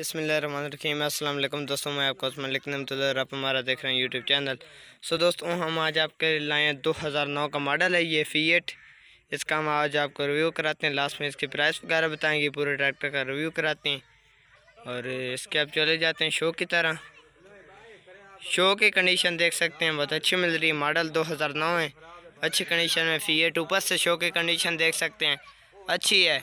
अस्सलाम वालेकुम दोस्तों मैं आपको उसमें लिखने मतलब आप हमारा देख रहे हैं यूट्यूब चैनल सो दोस्तों हम आज आपके लाए दो हज़ार नौ का मॉडल है ये फीएट इसका हम आज आपको रिव्यू कराते हैं लास्ट में इसकी प्राइस वगैरह बताएंगे पूरे ट्रैक्टर का रिव्यू कराते हैं और इसके आप चले जाते हैं शो की तरह शो की कंडीशन देख सकते हैं बहुत अच्छी मिल रही है मॉडल दो हज़ार नौ है अच्छी कंडीशन में फीएट ऊपर से शो की कंडीशन देख सकते हैं अच्छी है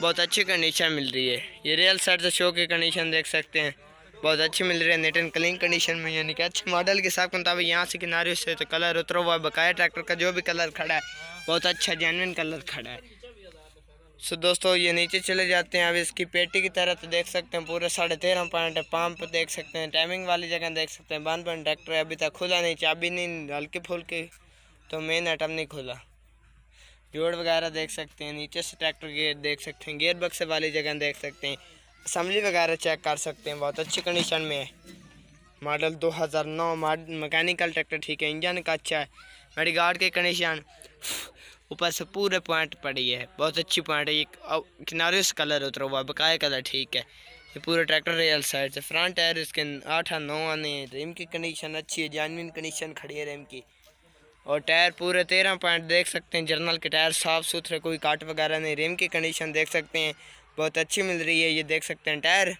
बहुत अच्छी कंडीशन मिल रही है ये रियल साइड से शो की कंडीशन देख सकते हैं बहुत अच्छी मिल रही है नेट एंड क्लीन कंडीशन में यानी कि अच्छे मॉडल के हिसाब के मुताबिक यहाँ से किनारे से तो कलर उतरा हुआ बकाया ट्रैक्टर का जो भी कलर खड़ा है बहुत अच्छा जेनविन कलर खड़ा है सो so, दोस्तों ये नीचे चले जाते हैं अब इसकी पेटी की तरह तो देख सकते हैं पूरे साढ़े तेरह पॉइंट है पंप देख सकते हैं टाइमिंग वाली जगह देख सकते हैं बंद बंद ट्रैक्टर अभी तक खुला नहीं चाबी नहीं हल्के फुल्के तो मेन आइटम नहीं खुला जोड़ वगैरह देख सकते हैं नीचे से ट्रैक्टर गेयर देख सकते हैं गेयर बक्से वाली जगह देख सकते हैं असम्बली वगैरह चेक कर सकते हैं बहुत अच्छी कंडीशन में है मॉडल 2009 मॉडल मैकेनिकल ट्रैक्टर ठीक है इंजन का अच्छा है मेरी गार्ड के कंडीशन ऊपर से पूरे पॉइंट पड़ी है बहुत अच्छी पॉइंट है ये किनारे से कलर उतरा हुआ बकाया कलर ठीक है ये पूरे ट्रैक्टर रेल साइड से फ्रंट टायर इसके आठ नौ आने रिम की कंडीशन अच्छी है जानविन कंडीशन खड़ी है रिम की और टायर पूरे तेरह पॉइंट देख सकते हैं जर्नल के टायर साफ़ सुथरे कोई काट वगैरह नहीं रिम की कंडीशन देख सकते हैं बहुत अच्छी मिल रही है ये देख सकते हैं टायर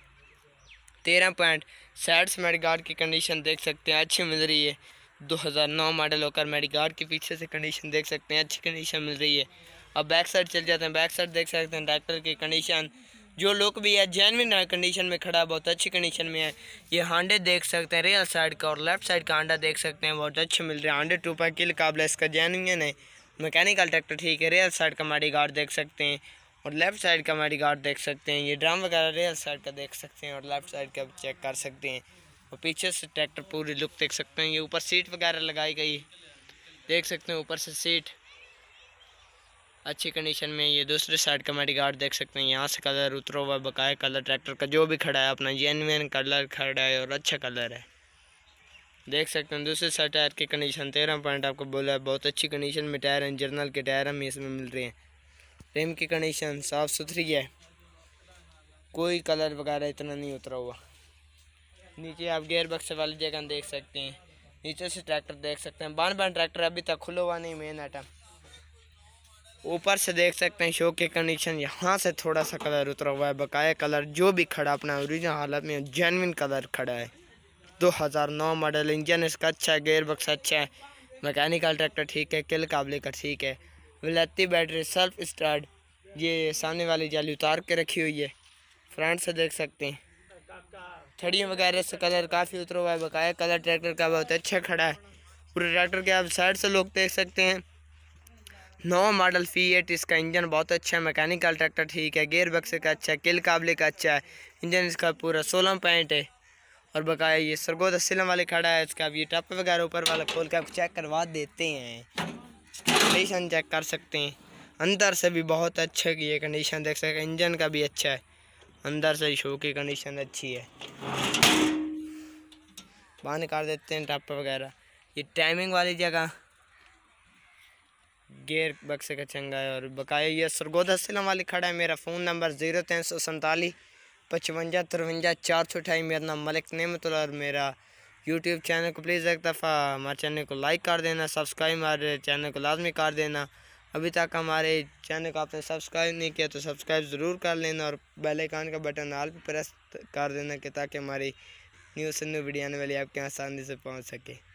तेरह पॉइंट साइड से गार्ड की कंडीशन देख सकते हैं अच्छी मिल रही है 2009 मॉडल होकर गार्ड के पीछे से कंडीशन देख सकते हैं अच्छी कंडीशन मिल रही है अब बैक साइड चल जाते हैं बैक साइड देख सकते हैं ट्रैक्टर की कंडीशन जो लुक भी है जेनविन कंडीशन में खड़ा बहुत अच्छी कंडीशन में है ये हांडे देख सकते हैं रियल साइड का और लेफ्ट साइड का हांडा देख सकते हैं बहुत अच्छे मिल रहे हैं हांडे टूपा के मुकाबला इसका जेनविन है मैकेनिकल ट्रैक्टर ठीक है रियल साइड का माड़ी गार्ड देख सकते हैं और लेफ्ट साइड का माड़ी गार्ड देख सकते हैं ये ड्रम वगैरह रियल साइड का देख सकते हैं और लेफ्ट साइड का चेक कर सकते हैं और पीछे से ट्रैक्टर पूरी लुक देख सकते हैं ये ऊपर सीट वगैरह लगाई गई देख सकते हैं ऊपर से सीट अच्छी कंडीशन में ये दूसरे साइड का मेडी गार्ड देख सकते हैं यहाँ से कलर उतरा हुआ बकाया कलर ट्रैक्टर का जो भी खड़ा है अपना जेनविन कलर खड़ा है और अच्छा कलर है देख सकते हैं दूसरे साइड टायर की कंडीशन तेरह पॉइंट आपको बोला है बहुत अच्छी कंडीशन में टायर हैं जर्नल के टायर हमें इसमें मिल रहे हैं रिम की कंडीशन साफ़ सुथरी है कोई कलर वगैरह इतना नहीं उतरा हुआ नीचे आप गेयर बक्से वाली जगह देख सकते हैं नीचे से ट्रैक्टर देख सकते हैं बान बान ट्रैक्टर अभी तक खुला हुआ नहीं मेन आइटम ऊपर से देख सकते हैं शो के कंडीशन यहाँ से थोड़ा सा कलर उतरा हुआ है बकाया कलर जो भी खड़ा अपना ओरिजिनल हालत में जेनविन कलर खड़ा है 2009 मॉडल इंजन इसका अच्छा है गेयर बक्स अच्छा है मैकेनिकल ट्रैक्टर ठीक है किल काबले का ठीक है विलती बैटरी सेल्फ स्टार्ट ये सामने वाली जाली उतार के रखी हुई है फ्रंट से देख सकते हैं छड़ियों वगैरह से कलर काफ़ी उतरा हुआ है बकाया कलर ट्रैक्टर का बहुत अच्छा खड़ा है पूरे ट्रैक्टर के आप साइड से लोग देख सकते हैं नो मॉडल फी एट इसका इंजन बहुत अच्छा है मैकेनिकल ट्रैक्टर ठीक है गेयर बक्स का अच्छा है किल काबले का अच्छा है इंजन इसका पूरा सोलह पॉइंट है और बकाया ये सरगोद असलम वाले खड़ा है इसका ये टप वगैरह ऊपर वाला खोल के आप चेक करवा देते हैं कंडीशन चेक कर सकते हैं अंदर से भी बहुत अच्छे की है कंडीशन देख सकते हैं इंजन का भी अच्छा है अंदर से शो की कंडीशन अच्छी है बाहर निकाल देते हैं टप वगैरह ये टाइमिंग वाली जगह गेयर बक्से का चंगा है और बकाया ये सरगोद असलम वाली खड़ा है मेरा फ़ोन नंबर ज़ीरो तीन सौ सैंतालीस पचवंजा तिरवंजा चार सौ अठाई मेरा नाम मलिक नमत और मेरा यूट्यूब चैनल को प्लीज़ एक दफ़ा हमारे चैनल को लाइक कर देना सब्सक्राइब हमारे चैनल को लाजमी कर देना अभी तक हमारे चैनल को आपने सब्सक्राइब नहीं किया तो सब्सक्राइब ज़रूर कर लेना और बेल आइकन का बटन आल भी प्रेस कर देना कि ताकि हमारी न्यूज़ से न्यू वीडियो आने वाली आपके आसानी से पहुँच सके